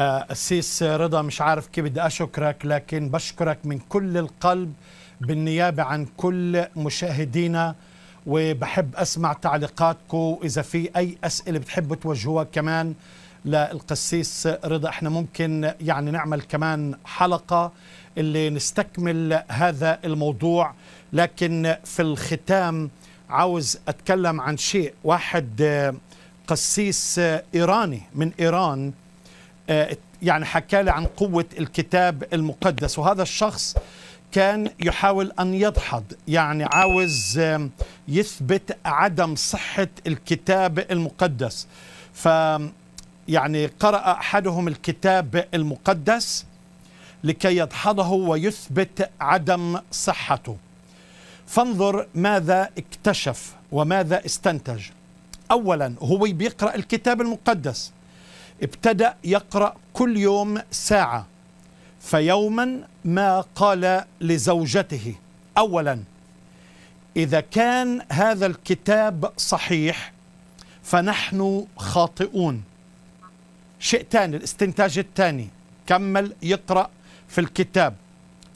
آه، السيس رضا مش عارف كيف بدي أشكرك لكن بشكرك من كل القلب بالنيابة عن كل مشاهدينا وبحب أسمع تعليقاتكم إذا في أي أسئلة بتحبوا توجهوها كمان للقسيس رضا احنا ممكن يعني نعمل كمان حلقة اللي نستكمل هذا الموضوع لكن في الختام عاوز أتكلم عن شيء واحد آه، قسيس إيراني من إيران آه، يعني حكى لي عن قوة الكتاب المقدس وهذا الشخص كان يحاول أن يدحض يعني عاوز يثبت عدم صحة الكتاب المقدس ف يعني قرأ أحدهم الكتاب المقدس لكي يدحضه ويثبت عدم صحته فانظر ماذا اكتشف وماذا استنتج أولا هو بيقرأ الكتاب المقدس ابتدأ يقرأ كل يوم ساعة فيوما ما قال لزوجته أولا إذا كان هذا الكتاب صحيح فنحن خاطئون شيء ثاني الاستنتاج الثاني كمل يقرأ في الكتاب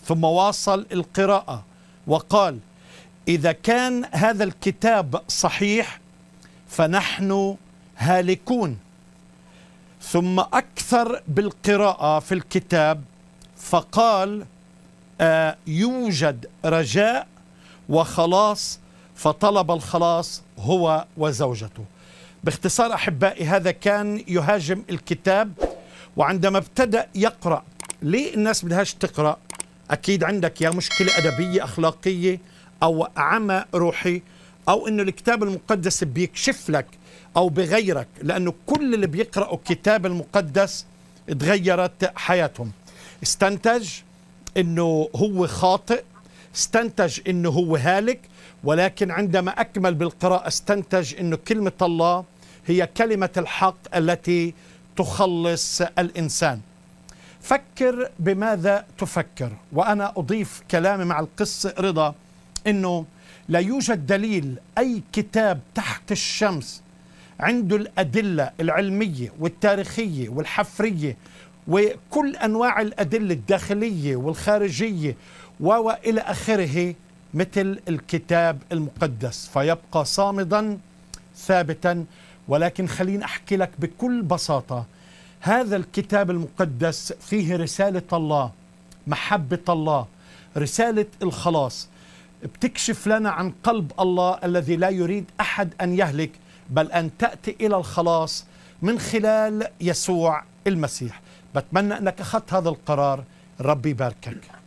ثم واصل القراءة وقال إذا كان هذا الكتاب صحيح فنحن هالكون ثم أكثر بالقراءة في الكتاب فقال آه يوجد رجاء وخلاص فطلب الخلاص هو وزوجته باختصار أحبائي هذا كان يهاجم الكتاب وعندما ابتدأ يقرأ ليه الناس بدهاش تقرأ أكيد عندك يا مشكلة أدبية أخلاقية أو عمى روحي او انه الكتاب المقدس بيكشف لك او بغيرك لانه كل اللي بيقراوا الكتاب المقدس تغيرت حياتهم استنتج انه هو خاطئ استنتج انه هو هالك ولكن عندما اكمل بالقراءه استنتج انه كلمه الله هي كلمه الحق التي تخلص الانسان فكر بماذا تفكر وانا اضيف كلامي مع القصه رضا انه لا يوجد دليل اي كتاب تحت الشمس عنده الادله العلميه والتاريخيه والحفريه وكل انواع الادله الداخليه والخارجيه والى اخره مثل الكتاب المقدس فيبقى صامدا ثابتا ولكن خليني احكي لك بكل بساطه هذا الكتاب المقدس فيه رساله الله محبه الله رساله الخلاص بتكشف لنا عن قلب الله الذي لا يريد احد ان يهلك بل ان تاتي الى الخلاص من خلال يسوع المسيح بتمنى انك اخذت هذا القرار ربي يباركك